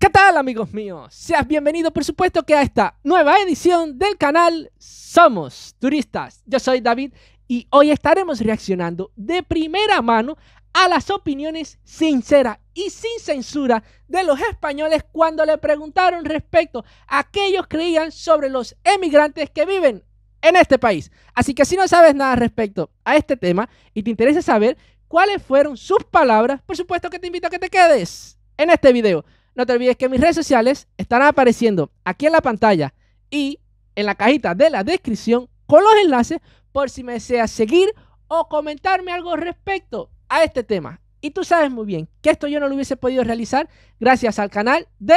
¿Qué tal amigos míos? Seas bienvenido por supuesto que a esta nueva edición del canal Somos Turistas. Yo soy David y hoy estaremos reaccionando de primera mano a las opiniones sinceras y sin censura de los españoles cuando le preguntaron respecto a qué ellos creían sobre los emigrantes que viven en este país. Así que si no sabes nada respecto a este tema y te interesa saber cuáles fueron sus palabras, por supuesto que te invito a que te quedes en este video no te olvides que mis redes sociales estarán apareciendo aquí en la pantalla y en la cajita de la descripción con los enlaces por si me deseas seguir o comentarme algo respecto a este tema. Y tú sabes muy bien que esto yo no lo hubiese podido realizar gracias al canal de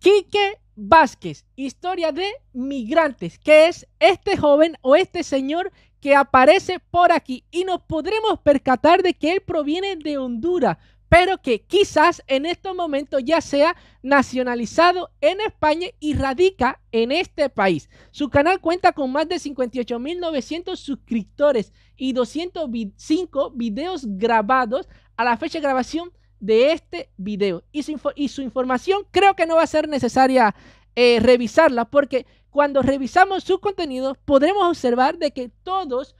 Quique Vázquez, historia de migrantes, que es este joven o este señor que aparece por aquí y nos podremos percatar de que él proviene de Honduras, pero que quizás en estos momentos ya sea nacionalizado en España y radica en este país. Su canal cuenta con más de 58.900 suscriptores y 205 videos grabados a la fecha de grabación de este video. Y su, información creo que no va a ser necesaria eh, revisarla porque cuando revisamos sus contenidos podremos observar de que todos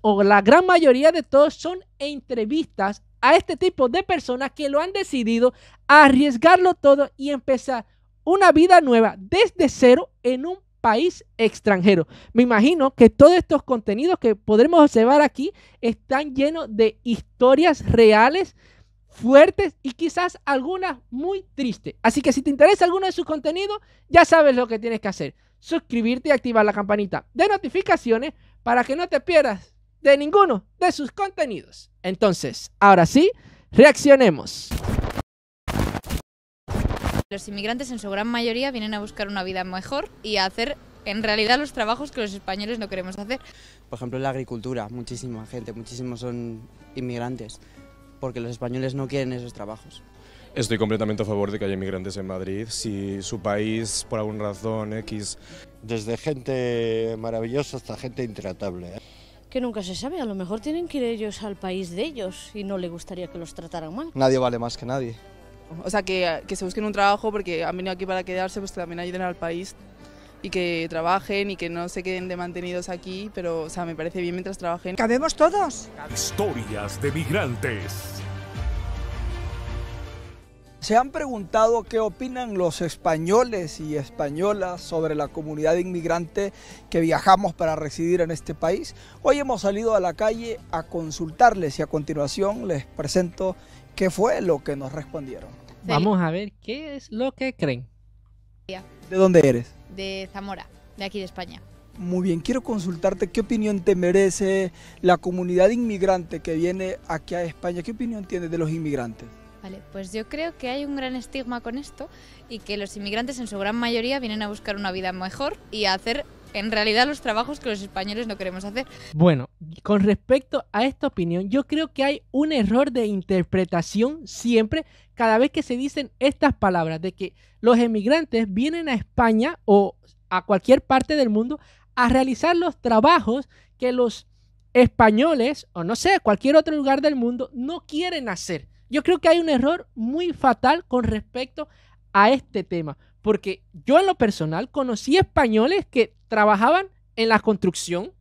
o la gran mayoría de todos son entrevistas a este tipo de personas que lo han decidido arriesgarlo todo y empezar una vida nueva desde cero en un país extranjero. Me imagino que todos estos contenidos que podremos observar aquí están llenos de historias reales, fuertes y quizás algunas muy tristes. Así que si te interesa alguno de sus contenidos, ya sabes lo que tienes que hacer. Suscribirte y activar la campanita de notificaciones para que no te pierdas de ninguno de sus contenidos. Entonces, ahora sí, reaccionemos. Los inmigrantes en su gran mayoría vienen a buscar una vida mejor y a hacer en realidad los trabajos que los españoles no queremos hacer. Por ejemplo, en la agricultura, muchísima gente, muchísimos son inmigrantes, porque los españoles no quieren esos trabajos. Estoy completamente a favor de que haya inmigrantes en Madrid, si su país, por alguna razón X... Desde gente maravillosa hasta gente intratable. ¿eh? que nunca se sabe, a lo mejor tienen que ir ellos al país de ellos y no le gustaría que los trataran mal. Nadie vale más que nadie. O sea, que, que se busquen un trabajo porque han venido aquí para quedarse, pues que también ayuden al país y que trabajen y que no se queden de mantenidos aquí, pero o sea, me parece bien mientras trabajen. Cabemos todos. Historias de migrantes. ¿Se han preguntado qué opinan los españoles y españolas sobre la comunidad inmigrante que viajamos para residir en este país? Hoy hemos salido a la calle a consultarles y a continuación les presento qué fue lo que nos respondieron. Vamos a ver qué es lo que creen. ¿De dónde eres? De Zamora, de aquí de España. Muy bien, quiero consultarte qué opinión te merece la comunidad inmigrante que viene aquí a España. ¿Qué opinión tienes de los inmigrantes? Vale, pues yo creo que hay un gran estigma con esto y que los inmigrantes en su gran mayoría vienen a buscar una vida mejor y a hacer en realidad los trabajos que los españoles no queremos hacer. Bueno, con respecto a esta opinión, yo creo que hay un error de interpretación siempre cada vez que se dicen estas palabras, de que los emigrantes vienen a España o a cualquier parte del mundo a realizar los trabajos que los españoles o no sé, cualquier otro lugar del mundo no quieren hacer. Yo creo que hay un error muy fatal con respecto a este tema, porque yo en lo personal conocí españoles que trabajaban en la construcción,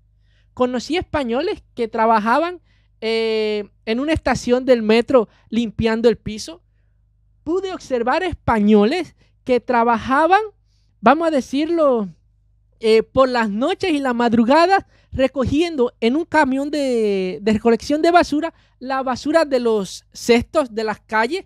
conocí españoles que trabajaban eh, en una estación del metro limpiando el piso, pude observar españoles que trabajaban, vamos a decirlo, eh, por las noches y las madrugadas recogiendo en un camión de, recolección de basura la basura de los cestos de las calles.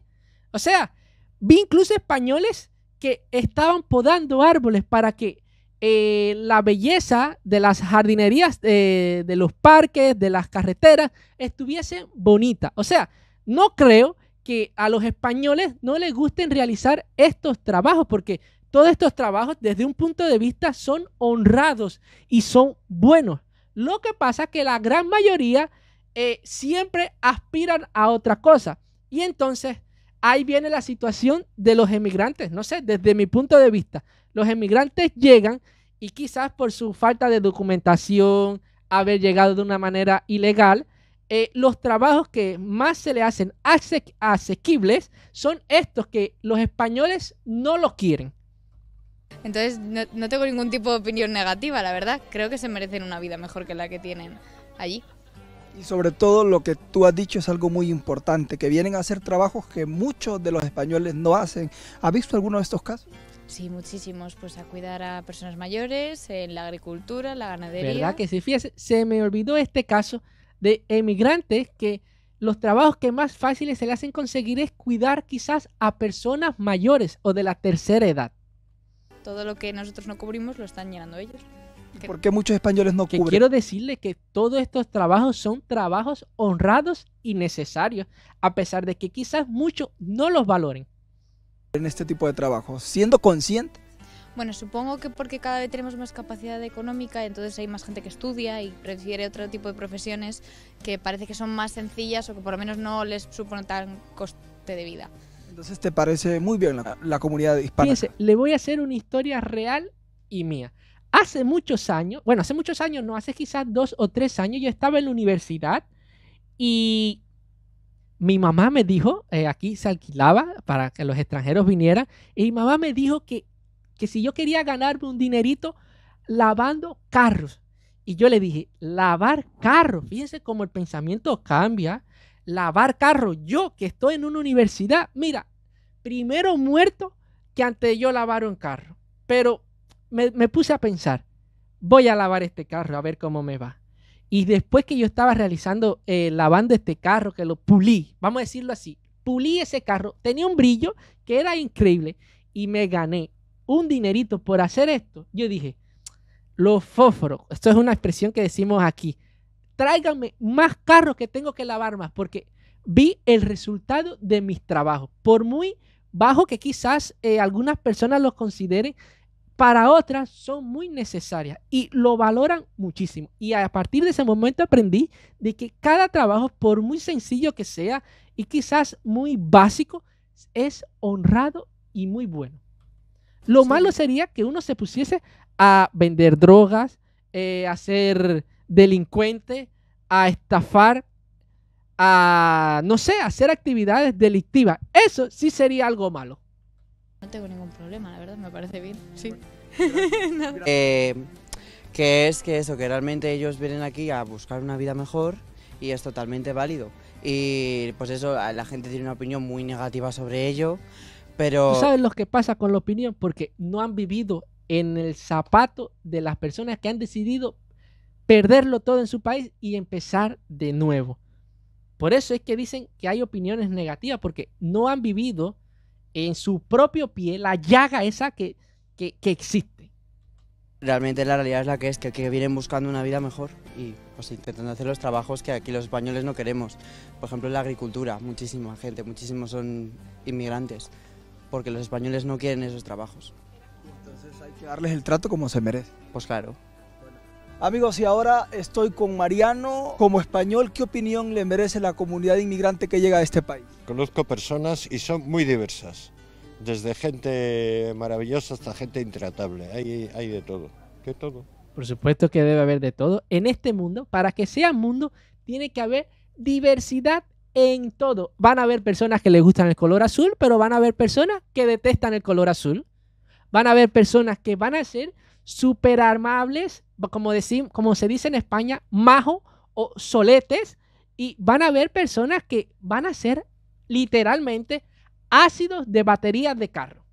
O sea, vi incluso españoles que estaban podando árboles para que eh, la belleza de las jardinerías, eh, de los parques, de las carreteras, estuviese bonita. O sea, no creo que a los españoles no les gusten realizar estos trabajos porque todos estos trabajos desde un punto de vista son honrados y son buenos. Lo que pasa es que la gran mayoría eh, siempre aspiran a otra cosa. Y entonces ahí viene la situación de los emigrantes. No sé, desde mi punto de vista, los emigrantes llegan y quizás por su falta de documentación, haber llegado de una manera ilegal, eh, los trabajos que más se le hacen asequibles son estos que los españoles no los quieren. Entonces no, tengo ningún tipo de opinión negativa, la verdad. Creo que se merecen una vida mejor que la que tienen allí. Y sobre todo lo que tú has dicho es algo muy importante, que vienen a hacer trabajos que muchos de los españoles no hacen. ¿Has visto alguno de estos casos? Sí, muchísimos, pues a cuidar a personas mayores, en la agricultura, la ganadería. ¿Verdad que si Fíjese, se me olvidó este caso de emigrantes que los trabajos que más fáciles se le hacen conseguir es cuidar quizás a personas mayores o de la tercera edad todo lo que nosotros no cubrimos lo están llenando ellos. ¿Por qué muchos españoles no Quiero decirle que todos estos trabajos son trabajos honrados y necesarios, a pesar de que quizás muchos no los valoren. En este tipo de trabajos? siendo consciente. Bueno, supongo que porque cada vez tenemos más capacidad económica, entonces hay más gente que estudia y prefiere otro tipo de profesiones que parece que son más sencillas o que por lo menos no les supone tan coste de vida. Entonces te parece muy bien la, comunidad hispana. Fíjense, le voy a hacer una historia real y mía. Hace muchos años, bueno, hace muchos años, no, hace quizás dos o tres años, yo estaba en la universidad y mi mamá me dijo, eh, aquí se alquilaba para que los extranjeros vinieran, y mi mamá me dijo que, que si yo quería ganarme un dinerito lavando carros. Y yo le dije, lavar carros, fíjense cómo el pensamiento cambia lavar carro Yo que estoy en una universidad, mira, primero muerto que antes yo lavar un carro. Pero me, puse a pensar, voy a lavar este carro a ver cómo me va. Y después que yo estaba realizando, eh, lavando este carro, que lo pulí, vamos a decirlo así, pulí ese carro, tenía un brillo que era increíble y me gané un dinerito por hacer esto. Yo dije, los fósforos, esto es una expresión que decimos aquí, tráiganme más carros que tengo que lavar más, porque vi el resultado de mis trabajos. Por muy bajo que quizás eh, algunas personas los consideren, para otras son muy necesarias y lo valoran muchísimo. Y a partir de ese momento aprendí de que cada trabajo, por muy sencillo que sea y quizás muy básico, es honrado y muy bueno. Lo malo sería que uno se pusiese a vender drogas, eh, hacer delincuente, a estafar, a, no sé, hacer actividades delictivas. Eso sí sería algo malo. No tengo ningún problema, la verdad, me parece bien, sí. Eh, que es que eso, que realmente ellos vienen aquí a buscar una vida mejor y es totalmente válido. Y pues eso, la gente tiene una opinión muy negativa sobre ello, pero... ¿Tú sabes lo que pasa con la opinión? Porque no han vivido en el zapato de las personas que han decidido perderlo todo en su país y empezar de nuevo. Por eso es que dicen que hay opiniones negativas, porque no han vivido en su propio pie la llaga esa que, existe. Realmente la realidad es la que es, que, vienen buscando una vida mejor y pues intentando hacer los trabajos que aquí los españoles no queremos. Por ejemplo, la agricultura, muchísima gente, muchísimos son inmigrantes, porque los españoles no quieren esos trabajos. Entonces hay que darles el trato como se merece. Pues claro. Amigos, y ahora estoy con Mariano. Como español, ¿qué opinión le merece la comunidad inmigrante que llega a este país? Conozco personas y son muy diversas, desde gente maravillosa hasta gente intratable. Hay, hay de todo, ¿Qué todo. Por supuesto que debe haber de todo. En este mundo, para que sea mundo, tiene que haber diversidad en todo. Van a haber personas que les gustan el color azul, pero van a haber personas que detestan el color azul. Van a haber personas que van a ser super armables, como, como se dice en España, majo o soletes, y van a ver personas que van a ser literalmente ácidos de baterías de carro.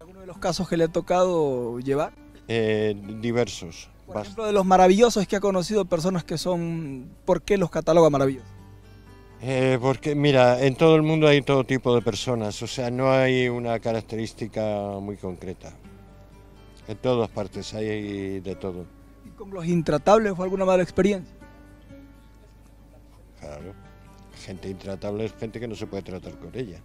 ¿Alguno de los casos que le ha tocado llevar? Eh, diversos. Por ejemplo, de los maravillosos que ha conocido personas que son, ¿por qué los cataloga maravillosos? Eh, porque mira, en todo el mundo hay todo tipo de personas, o sea, no hay una característica muy concreta. En todas partes hay de todo. ¿Y con los intratables fue alguna mala experiencia? Claro. Gente intratable es gente que no se puede tratar con ella.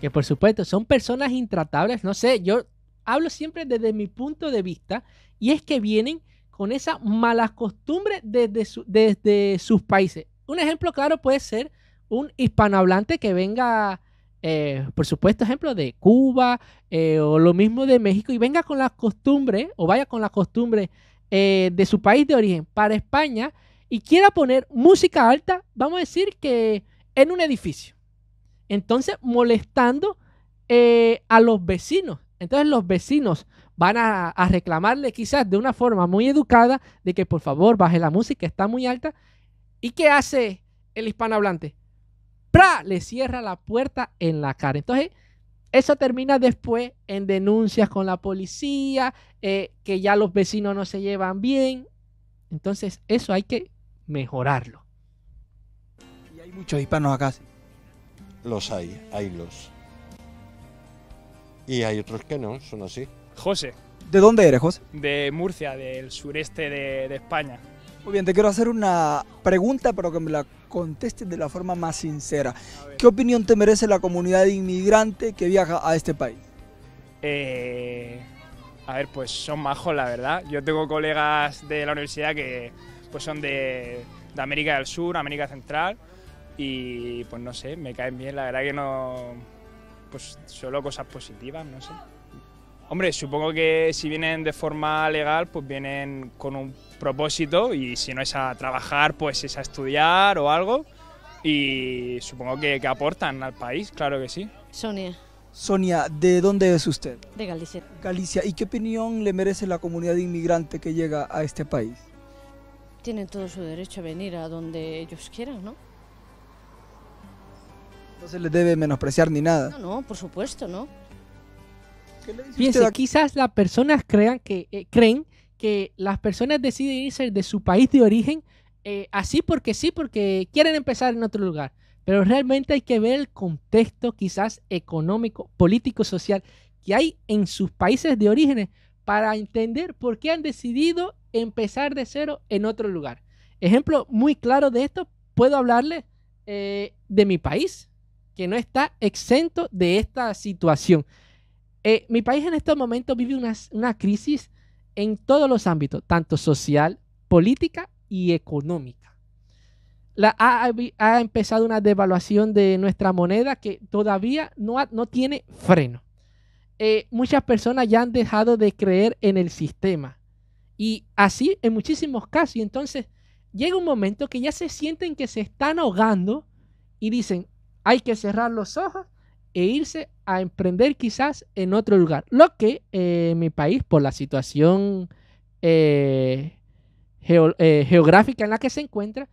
Que por supuesto, son personas intratables, no sé, yo hablo siempre desde mi punto de vista y es que vienen con esas malas costumbres desde, desde sus países. Un ejemplo claro puede ser un hispanohablante que venga eh, por supuesto, ejemplo de Cuba eh, o lo mismo de México y venga con las costumbres o vaya con las costumbres eh, de su país de origen para España y quiera poner música alta, vamos a decir que en un edificio. Entonces, molestando a los vecinos. Entonces, los vecinos van a, a reclamarle quizás de una forma muy educada de que por favor baje la música, está muy alta. ¿Y qué hace el hispanohablante? Le cierra la puerta en la cara. Entonces, eso termina después en denuncias con la policía, eh, que ya los vecinos no se llevan bien. Entonces, eso hay que mejorarlo. Y hay muchos hispanos acá. Los hay, hay los. Y hay otros que no, son así. José. ¿De dónde eres, José? De Murcia, del sureste de España. Muy bien, te quiero hacer una pregunta, pero que me la contestes de la forma más sincera. ¿Qué opinión te merece la comunidad de inmigrante que viaja a este país? Eh, a ver, pues son majos, la verdad. Yo tengo colegas de la universidad que pues son de, de América del Sur, América Central, y pues no sé, me caen bien, la verdad que no... Pues solo cosas positivas, no sé. Hombre, supongo que si vienen de forma legal, pues vienen con un propósito y si no es a trabajar, pues es a estudiar o algo. Y supongo que, aportan al país, claro que sí. Sonia. Sonia, ¿de dónde es usted? De Galicia. Galicia, ¿y qué opinión le merece la comunidad inmigrante que llega a este país? Tienen todo su derecho a venir a donde ellos quieran, ¿no? No se les debe menospreciar ni nada. No, no, por supuesto, ¿no? Piense, quizás las personas crean que, eh, creen que las personas deciden irse de su país de origen eh, así porque sí, porque quieren empezar en otro lugar. Pero realmente hay que ver el contexto quizás económico, político, social que hay en sus países de origen para entender por qué han decidido empezar de cero en otro lugar. Ejemplo muy claro de esto, puedo hablarle eh, de mi país, que no está exento de esta situación. Eh, mi país en estos momentos vive una, crisis en todos los ámbitos, tanto social, política y económica. ha, empezado una devaluación de nuestra moneda que todavía no, tiene freno. Eh, muchas personas ya han dejado de creer en el sistema. Y así en muchísimos casos. Y entonces llega un momento que ya se sienten que se están ahogando y dicen, hay que cerrar los ojos e irse a emprender quizás en otro lugar. Lo que en eh, mi país, por la situación eh, eh, geográfica en la que se encuentra,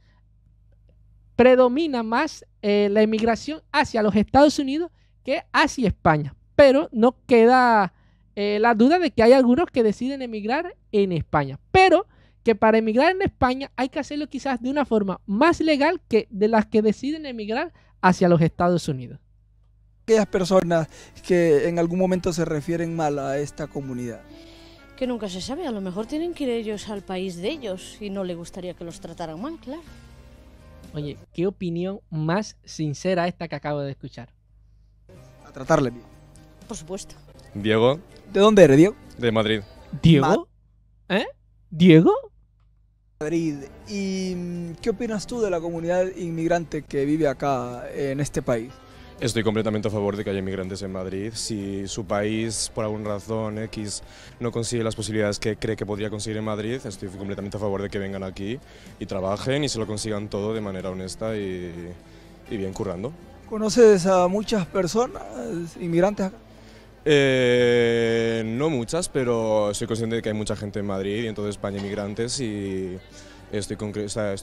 predomina más la emigración hacia los Estados Unidos que hacia España. Pero no queda la duda de que hay algunos que deciden emigrar en España. Pero que para emigrar en España hay que hacerlo quizás de una forma más legal que de las que deciden emigrar hacia los Estados Unidos aquellas personas que en algún momento se refieren mal a esta comunidad? Que nunca se sabe, a lo mejor tienen que ir ellos al país de ellos y no le gustaría que los trataran mal, claro. Oye, ¿qué opinión más sincera esta que acabo de escuchar? A tratarle bien. Por supuesto. Diego. ¿De dónde eres, Diego? De Madrid. ¿Diego? ¿Eh? ¿Diego? Madrid. ¿Y qué opinas tú de la comunidad inmigrante que vive acá en este país? Estoy completamente a favor de que haya inmigrantes en Madrid. Si su país, por alguna razón X, no consigue las posibilidades que cree que podría conseguir en Madrid, estoy completamente a favor de que vengan aquí y trabajen y se lo consigan todo de manera honesta y, bien currando. ¿Conoces a muchas personas inmigrantes acá? Eh, no muchas, pero soy consciente de que hay mucha gente en Madrid y en toda España inmigrantes y Estoy,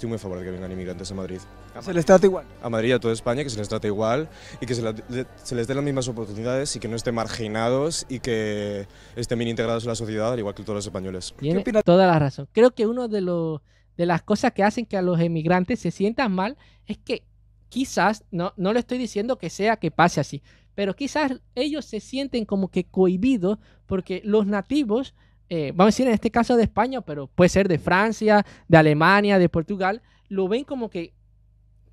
muy a favor de que vengan inmigrantes a Madrid. ¿Se les trata igual? A Madrid y a toda España, que se les trate igual y que se, les den las mismas oportunidades y que no estén marginados y que estén bien integrados en la sociedad, al igual que todos los españoles. Tiene toda la razón. Creo que una de, de las cosas que hacen que a los emigrantes se sientan mal es que quizás, no, no le estoy diciendo que sea que pase así, pero quizás ellos se sienten como que cohibidos porque los nativos eh, vamos a decir en este caso de España, pero puede ser de Francia, de Alemania, de Portugal, lo ven como que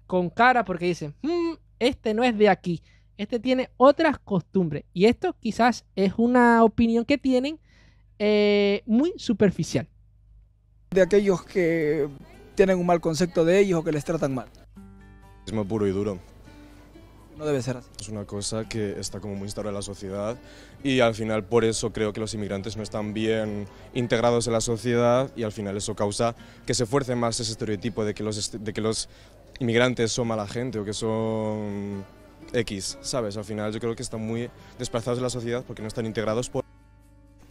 con cara porque dicen, mm, este no es de aquí, este tiene otras costumbres. Y esto quizás es una opinión que tienen eh, muy superficial. De aquellos que tienen un mal concepto de ellos o que les tratan mal. Es muy puro y duro no debe ser así. Es una cosa que está como muy instaurada en la sociedad y al final por eso creo que los inmigrantes no están bien integrados en la sociedad y al final eso causa que se fuerce más ese estereotipo de que los, de que los inmigrantes son mala gente o que son X, ¿sabes? Al final yo creo que están muy desplazados de la sociedad porque no están integrados por...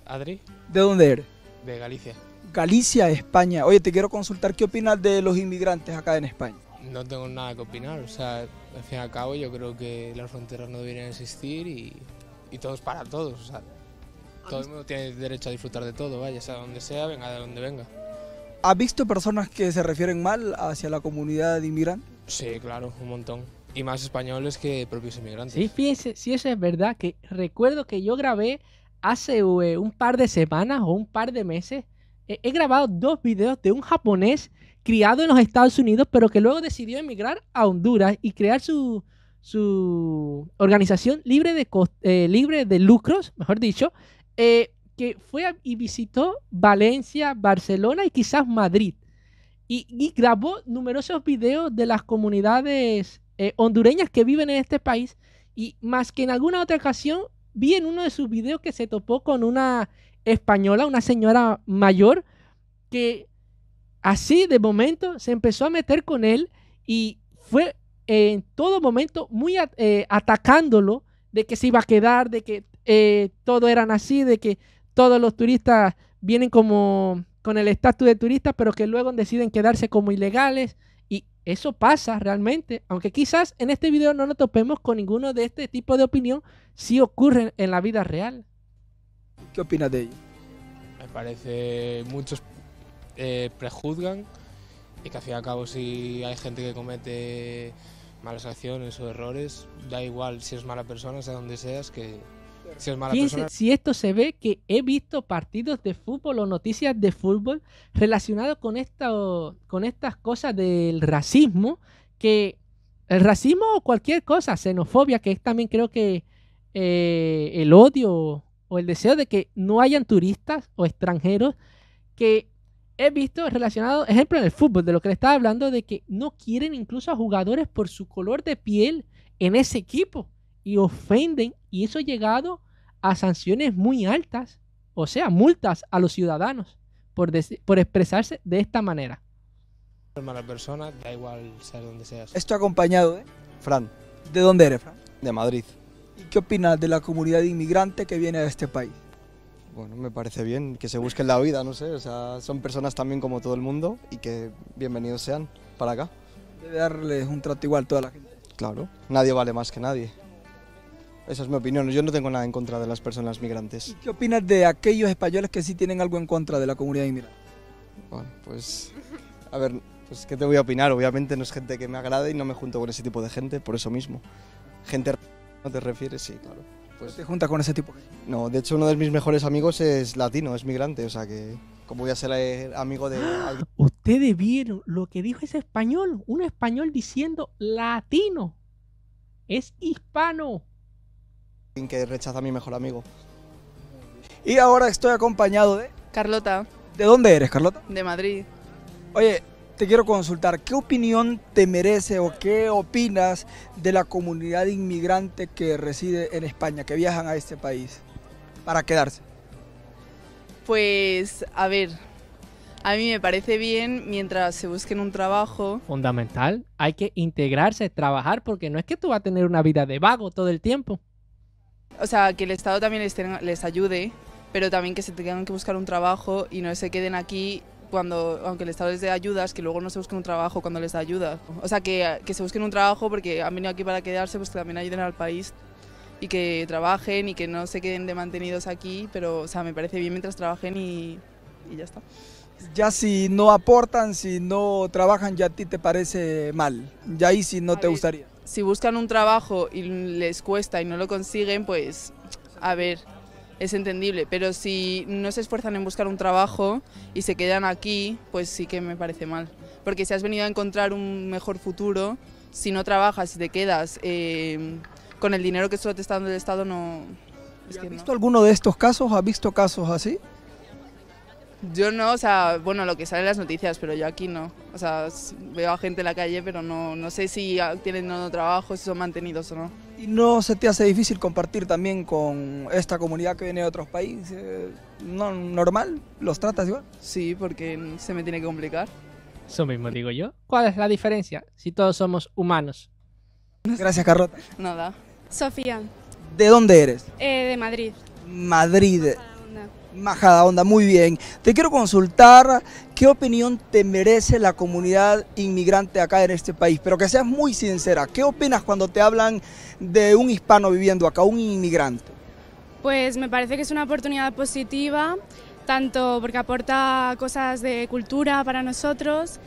Adri. ¿De dónde eres? De Galicia. Galicia, España. Oye, te quiero consultar qué opinas de los inmigrantes acá en España no tengo nada que opinar. O sea, al fin y al cabo yo creo que las fronteras no deberían existir y, y es para todos. O sea, todo el mundo tiene derecho a disfrutar de todo, vaya, sea donde sea, venga de donde venga. ¿Ha visto personas que se refieren mal hacia la comunidad inmigrante? Sí, claro, un montón. Y más españoles que propios inmigrantes. Sí, fíjense, si eso es verdad, que recuerdo que yo grabé hace eh, un par de semanas o un par de meses, he grabado dos videos de un japonés criado en los Estados Unidos, pero que luego decidió emigrar a Honduras y crear su, organización libre de, eh, libre de lucros, mejor dicho, eh, que fue y visitó Valencia, Barcelona y quizás Madrid. Y, grabó numerosos videos de las comunidades eh, hondureñas que viven en este país. Y más que en alguna otra ocasión, vi en uno de sus videos que se topó con una española, una señora mayor, que Así de momento se empezó a meter con él y fue eh, en todo momento muy eh, atacándolo de que se iba a quedar, de que eh, todo eran así, de que todos los turistas vienen como con el estatus de turistas, pero que luego deciden quedarse como ilegales. Y eso pasa realmente, aunque quizás en este video no nos topemos con ninguno de este tipo de opinión, sí ocurre en la vida real. ¿Qué opinas de ello? Me parece muchos eh, prejuzgan y que al fin y al cabo si hay gente que comete malas acciones o errores, da igual si es mala persona, sea donde seas, que si es mala persona... Si esto se ve que he visto partidos de fútbol o noticias de fútbol relacionados con, con estas cosas del racismo, que el racismo o cualquier cosa, xenofobia, que es también creo que eh, el odio o el deseo de que no hayan turistas o extranjeros que he visto relacionado, ejemplo, en el fútbol, de lo que le estaba hablando, de que no quieren incluso a jugadores por su color de piel en ese equipo y ofenden, y eso ha llegado a sanciones muy altas, o sea, multas a los ciudadanos por, por expresarse de esta manera. Mala persona, da igual ser donde seas. Esto acompañado, ¿eh? Fran. ¿De dónde eres, Fran? De Madrid. ¿Y qué opinas de la comunidad inmigrante que viene de este país? Bueno, me parece bien que se busquen la vida, no sé, o sea, son personas también como todo el mundo y que bienvenidos sean para acá. Debe darles un trato igual a toda la gente. Claro, nadie vale más que nadie. Esa es mi opinión, yo no tengo nada en contra de las personas migrantes. qué opinas de aquellos españoles que sí tienen algo en contra de la comunidad inmigrante? Bueno, pues, a ver, pues qué te voy a opinar, obviamente no es gente que me agrade y no me junto con ese tipo de gente, por eso mismo. Gente, ¿no te refieres? Sí, claro. Pues ¿Te con ese tipo? No, de hecho uno de mis mejores amigos es latino, es migrante, o sea que como voy a ser eh, amigo de ¡Ah! Ustedes vieron lo que dijo ese español, un español diciendo latino. Es hispano. Que rechaza a mi mejor amigo. Y ahora estoy acompañado de... Carlota. ¿De dónde eres, Carlota? De Madrid. Oye, te quiero consultar, ¿qué opinión te merece o qué opinas de la comunidad inmigrante que reside en España, que viajan a este país para quedarse? Pues, a ver, a mí me parece bien mientras se busquen un trabajo. Fundamental, hay que integrarse, trabajar, porque no es que tú vas a tener una vida de vago todo el tiempo. O sea, que el Estado también les, les ayude, pero también que se tengan que buscar un trabajo y no se queden aquí cuando, aunque el Estado les dé ayudas, que luego no se busquen un trabajo cuando les da ayuda. O sea, que, que se busquen un trabajo porque han venido aquí para quedarse, pues que también ayuden al país y que trabajen y que no se queden de mantenidos aquí, pero o sea, me parece bien mientras trabajen y, ya está. Ya si no aportan, si no trabajan, ya a ti te parece mal, ya ahí si no te gustaría. Si buscan un trabajo y les cuesta y no lo consiguen, pues a ver, es entendible, pero si no se esfuerzan en buscar un trabajo y se quedan aquí, pues sí que me parece mal. Porque si has venido a encontrar un mejor futuro, si no trabajas, y te quedas eh, con el dinero que solo te está dando el Estado, no... ¿Has visto alguno de estos casos? ¿Has visto casos así? Yo no, o sea, bueno, lo que sale en las noticias, pero yo aquí no. O sea, veo a gente en la calle, pero no, no sé si tienen no trabajo, si son mantenidos o no. ¿Y no se te hace difícil compartir también con esta comunidad que viene de otros países? ¿No, ¿Normal? ¿Los tratas igual? Sí, porque se me tiene que complicar. Eso mismo digo yo. ¿Cuál es la diferencia si todos somos humanos? Gracias, Carrota. Nada. Sofía. ¿De dónde eres? Eh, de Madrid. Madrid. Majada Onda, muy bien. Te quiero consultar qué opinión te merece la comunidad inmigrante acá en este país, pero que seas muy sincera. ¿Qué opinas cuando te hablan de un hispano viviendo acá, un inmigrante? Pues me parece que es una oportunidad positiva, tanto porque aporta cosas de cultura para nosotros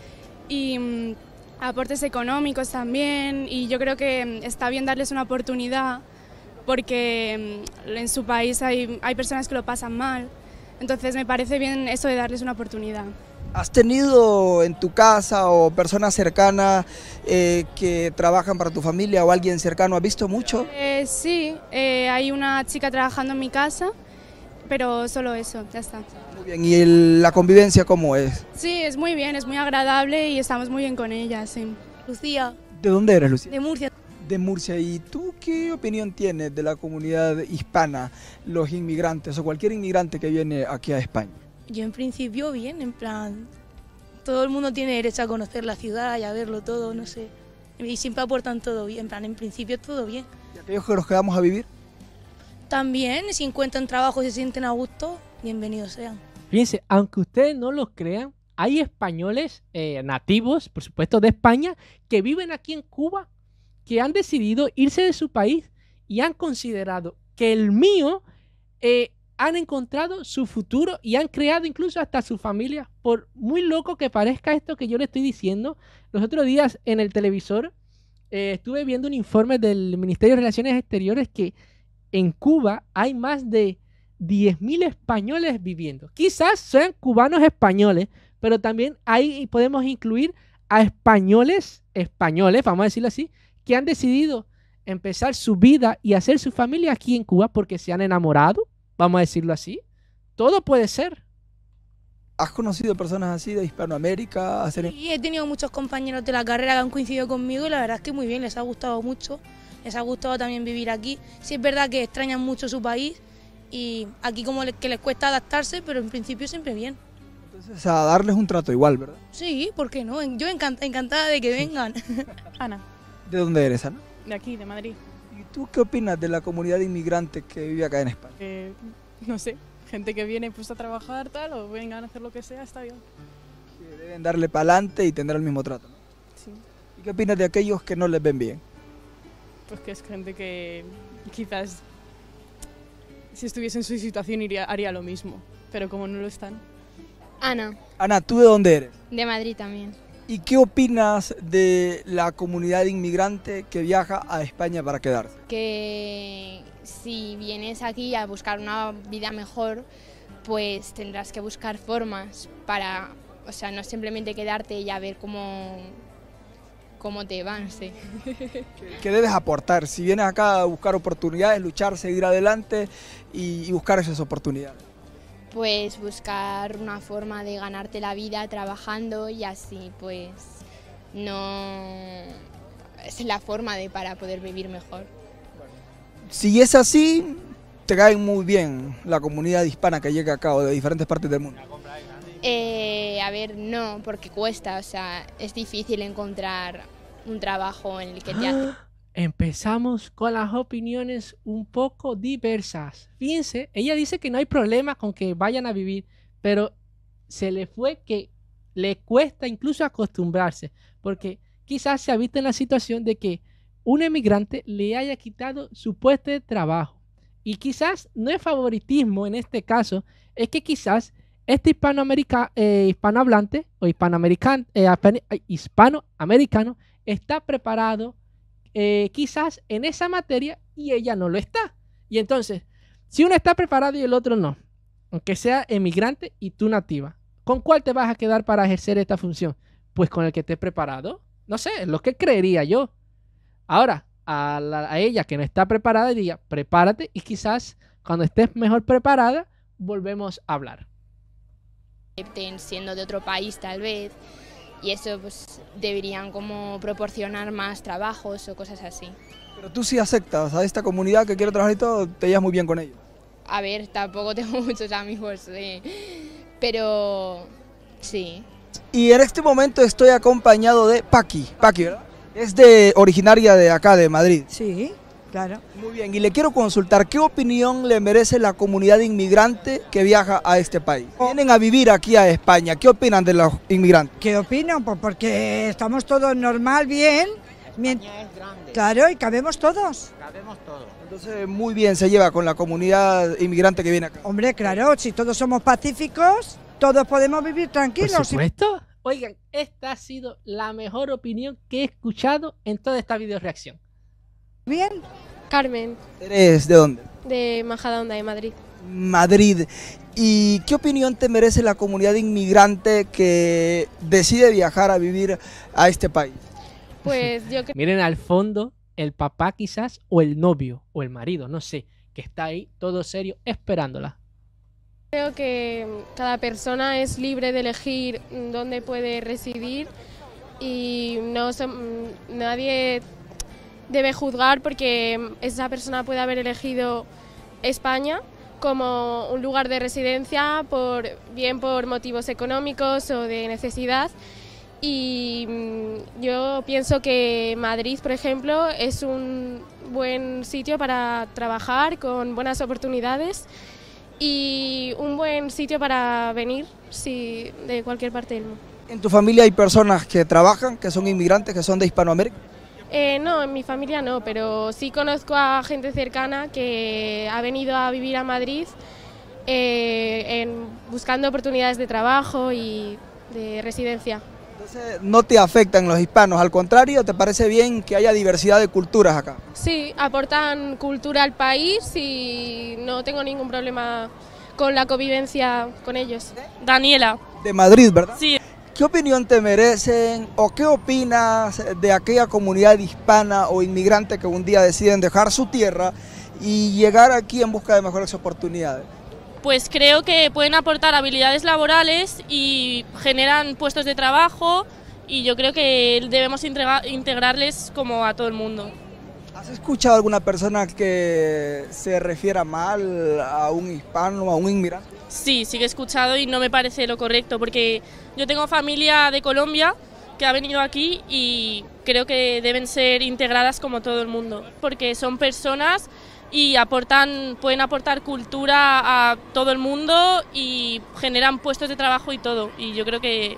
y mm, aportes económicos también y yo creo que mm, está bien darles una oportunidad porque mm, en su país hay, hay personas que lo pasan mal entonces me parece bien eso de darles una oportunidad. ¿Has tenido en tu casa o personas cercanas eh, que trabajan para tu familia o alguien cercano? ¿Has visto mucho? Eh, sí, eh, hay una chica trabajando en mi casa, pero solo eso, ya está. Muy bien, ¿y la convivencia cómo es? Sí, es muy bien, es muy agradable y estamos muy bien con ella, sí. Lucía. ¿De dónde eres, Lucía? De Murcia de Murcia. ¿Y tú qué opinión tienes de la comunidad hispana, los inmigrantes o cualquier inmigrante que viene aquí a España? Yo en principio bien, en plan, todo el mundo tiene derecho a conocer la ciudad y a verlo todo, no sé. Y siempre aportan todo bien, en plan, en principio todo bien. ¿Y aquellos que nos quedamos a vivir? También, si encuentran trabajo y se sienten a gusto, bienvenidos sean. Fíjense, aunque ustedes no lo crean, hay españoles eh, nativos, por supuesto, de España, que viven aquí en Cuba que han decidido irse de su país y han considerado que el mío eh, han encontrado su futuro y han creado incluso hasta su familia. Por muy loco que parezca esto que yo le estoy diciendo, los otros días en el televisor eh, estuve viendo un informe del Ministerio de Relaciones Exteriores que en Cuba hay más de 10.000 españoles viviendo. Quizás sean cubanos españoles, pero también ahí podemos incluir a españoles, españoles, vamos a decirlo así, que han decidido empezar su vida y hacer su familia aquí en Cuba porque se han enamorado, vamos a decirlo así. Todo puede ser. ¿Has conocido personas así de Hispanoamérica? Sí, he tenido muchos compañeros de la carrera que han coincidido conmigo y la verdad es que muy bien, les ha gustado mucho. Les ha gustado también vivir aquí. Sí es verdad que extrañan mucho su país y aquí como que les cuesta adaptarse, pero en principio siempre bien. Entonces a darles un trato igual, ¿verdad? Sí, ¿por qué no? Yo encantada de que vengan. Ana. ¿De dónde eres, Ana? De aquí, de Madrid. ¿Y tú qué opinas de la comunidad de inmigrantes que vive acá en España? Eh, no sé, gente que viene pues a trabajar, tal, o vengan a hacer lo que sea, está bien. Que deben darle para adelante y tener el mismo trato, Sí. ¿Y qué opinas de aquellos que no les ven bien? Pues que es gente que quizás si estuviese en su situación haría lo mismo, pero como no lo están. Ana. Ana, ¿tú de dónde eres? De Madrid también. ¿Y qué opinas de la comunidad inmigrante que viaja a España para quedarse? Que si vienes aquí a buscar una vida mejor, pues tendrás que buscar formas para, o sea, no simplemente quedarte y a ver cómo, te van, ¿Qué debes aportar? Si vienes acá a buscar oportunidades, luchar, seguir adelante y buscar esas oportunidades pues buscar una forma de ganarte la vida trabajando y así pues no es la forma de para poder vivir mejor. Si es así, te cae muy bien la comunidad hispana que llega acá o de diferentes partes del mundo. Eh, a ver, no, porque cuesta, o sea, es difícil encontrar un trabajo en el que te ah. hace empezamos con las opiniones un poco diversas. Fíjense, ella dice que no hay problema con que vayan a vivir, pero se le fue que le cuesta incluso acostumbrarse, porque quizás se ha visto en la situación de que un emigrante le haya quitado su puesto de trabajo. Y quizás no es favoritismo en este caso, es que quizás este eh, hispanohablante o hispanoamericano eh, está preparado eh, quizás en esa materia y ella no lo está. Y entonces, si uno está preparado y el otro no, aunque sea emigrante y tú nativa, ¿con cuál te vas a quedar para ejercer esta función? Pues con el que esté preparado. No sé, lo que creería yo. Ahora, a, ella que no está preparada, diría, prepárate y quizás cuando estés mejor preparada, volvemos a hablar. Siendo de otro país, tal vez y eso pues deberían como proporcionar más trabajos o cosas así. Pero tú si aceptas a esta comunidad que quiere trabajar y todo, te llevas muy bien con ellos. A ver, tampoco tengo muchos amigos, sí. pero sí. Y en este momento estoy acompañado de Paqui, Paqui, ¿verdad? Es de originaria de acá, de Madrid. Sí. Claro. Muy bien, y le quiero consultar, ¿qué opinión le merece la comunidad inmigrante que viaja a este país? Oh. Vienen a vivir aquí a España, ¿qué opinan de los inmigrantes? ¿Qué opinan? Pues porque estamos todos normal, bien. España es grande. Claro, y cabemos todos. Cabemos todos. Entonces, muy bien se lleva con la comunidad inmigrante que viene acá. Hombre, claro, si todos somos pacíficos, todos podemos vivir tranquilos. Por supuesto. Oigan, esta ha sido la mejor opinión que he escuchado en toda esta videoreacción. Bien. Carmen. ¿Eres de dónde? De Majadahonda, de Madrid. Madrid. ¿Y qué opinión te merece la comunidad inmigrante que decide viajar a vivir a este país? Pues yo creo... Miren al fondo el papá quizás o el novio o el marido, no sé, que está ahí todo serio esperándola. Creo que cada persona es libre de elegir dónde puede residir y no mm, nadie debe juzgar porque esa persona puede haber elegido España como un lugar de residencia, por, bien por motivos económicos o de necesidad. Y mm, yo pienso que Madrid, por ejemplo, es un buen sitio para trabajar con buenas oportunidades y un buen sitio para venir de cualquier parte del mundo. ¿En tu familia hay personas que trabajan, que son inmigrantes, que son de Hispanoamérica? Eh, no, en mi familia no, pero sí conozco a gente cercana que ha venido a vivir a Madrid eh, en, buscando oportunidades de trabajo y de residencia. Entonces, ¿no te afectan los hispanos? Al contrario, ¿te parece bien que haya diversidad de culturas acá? Sí, aportan cultura al país y no tengo ningún problema con la convivencia con ellos. Daniela. De Madrid, ¿verdad? Sí. ¿Qué opinión te merecen o qué opinas de aquella comunidad hispana o inmigrante que un día deciden dejar su tierra y llegar aquí en busca de mejores oportunidades? Pues creo que pueden aportar habilidades laborales y generan puestos de trabajo y yo creo que debemos integrarles como a todo el mundo. ¿Has escuchado alguna persona que se refiera mal a un hispano, a un inmigrante? Sí, sí que he escuchado y no me parece lo correcto porque yo tengo familia de Colombia que ha venido aquí y creo que deben ser integradas como todo el mundo porque son personas y aportan, pueden aportar cultura a todo el mundo y generan puestos de trabajo y todo. Y yo creo que...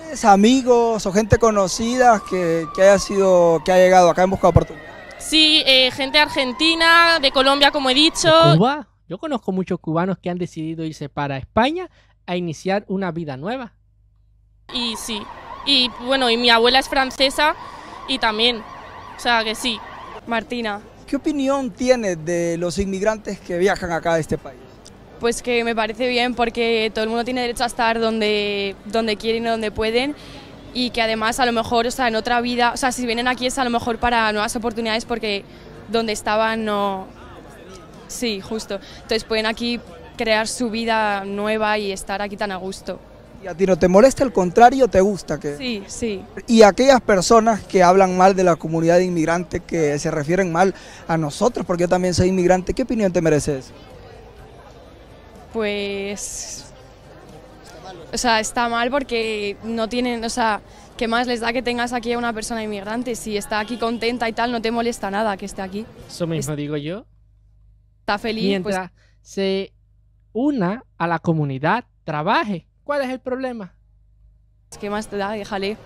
¿Tienes amigos o gente conocida que, haya sido, que ha llegado acá en busca de oportunidades? Sí, eh, gente argentina, de Colombia, como he dicho. Cuba? Yo conozco muchos cubanos que han decidido irse para España a iniciar una vida nueva. Y sí, y bueno, y mi abuela es francesa y también, o sea que sí. Martina. ¿Qué opinión tienes de los inmigrantes que viajan acá a este país? Pues que me parece bien porque todo el mundo tiene derecho a estar donde, donde quieren y donde pueden y que además a lo mejor, o sea, en otra vida, o sea, si vienen aquí es a lo mejor para nuevas oportunidades porque donde estaban no... Sí, justo. Entonces pueden aquí crear su vida nueva y estar aquí tan a gusto. ¿Y a ti no te molesta, al contrario, te gusta? que Sí, sí. ¿Y aquellas personas que hablan mal de la comunidad inmigrante, que se refieren mal a nosotros, porque yo también soy inmigrante, ¿qué opinión te mereces? Pues o sea, está mal porque no tienen, o sea, ¿qué más les da que tengas aquí a una persona inmigrante? Si está aquí contenta y tal, no te molesta nada que esté aquí. Eso mismo digo yo. Está feliz. Pues. Mientras pues, se una a la comunidad, trabaje. ¿Cuál es el problema? ¿Qué más te da? Déjale.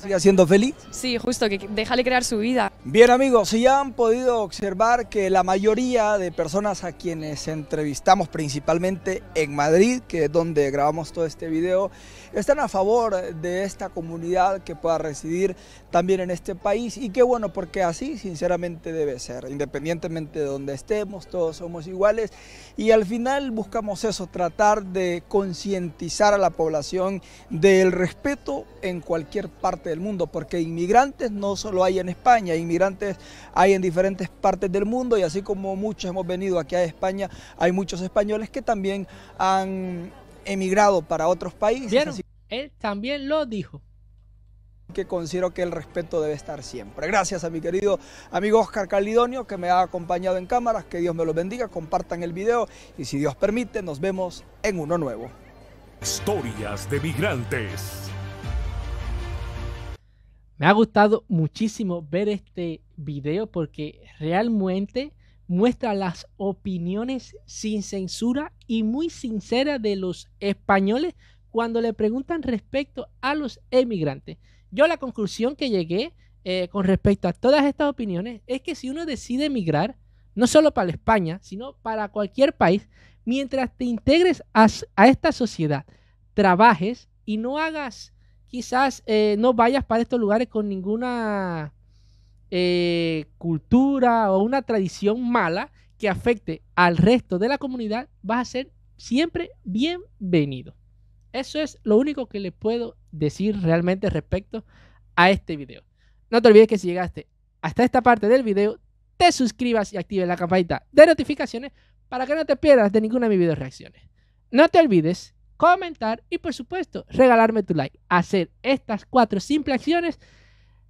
¿Sigue siendo feliz? Sí, justo, que déjale crear su vida. Bien amigos, si ya han podido observar que la mayoría de personas a quienes entrevistamos principalmente en Madrid, que es donde grabamos todo este video, están a favor de esta comunidad que pueda residir también en este país y qué bueno porque así sinceramente debe ser, independientemente de donde estemos, todos somos iguales y al final buscamos eso, tratar de concientizar a la población del respeto en cualquier parte del mundo, porque inmigrantes no solo hay en España, inmigrantes hay en diferentes partes del mundo y así como muchos hemos venido aquí a España, hay muchos españoles que también han emigrado para otros países. Él también lo dijo que considero que el respeto debe estar siempre. Gracias a mi querido amigo Oscar Calidonio que me ha acompañado en cámaras, que Dios me los bendiga, compartan el video y si Dios permite nos vemos en uno nuevo. Historias de migrantes. Me ha gustado muchísimo ver este video porque realmente muestra las opiniones sin censura y muy sinceras de los españoles cuando le preguntan respecto a los emigrantes. Yo la conclusión que llegué eh, con respecto a todas estas opiniones es que si uno decide emigrar, no solo para España, sino para cualquier país, mientras te integres a, esta sociedad, trabajes y no hagas, quizás eh, no vayas para estos lugares con ninguna eh, cultura o una tradición mala que afecte al resto de la comunidad, vas a ser siempre bienvenido. Eso es lo único que le puedo decir realmente respecto a este video. No te olvides que si llegaste hasta esta parte del video, te suscribas y actives la campanita de notificaciones para que no te pierdas de ninguna de mis videos reacciones. No te olvides comentar y por supuesto regalarme tu like. Hacer estas cuatro simples acciones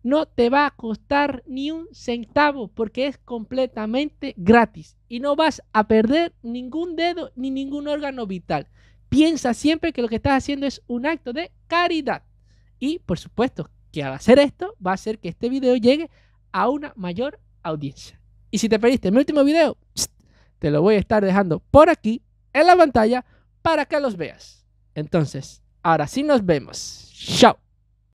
no te va a costar ni un centavo porque es completamente gratis y no vas a perder ningún dedo ni ningún órgano vital. Piensa siempre que lo que estás haciendo es un acto de caridad. Y por supuesto que al hacer esto va a hacer que este video llegue a una mayor audiencia. Y si te perdiste mi último video, te lo voy a estar dejando por aquí en la pantalla para que los veas. Entonces, ahora sí nos vemos. Chao.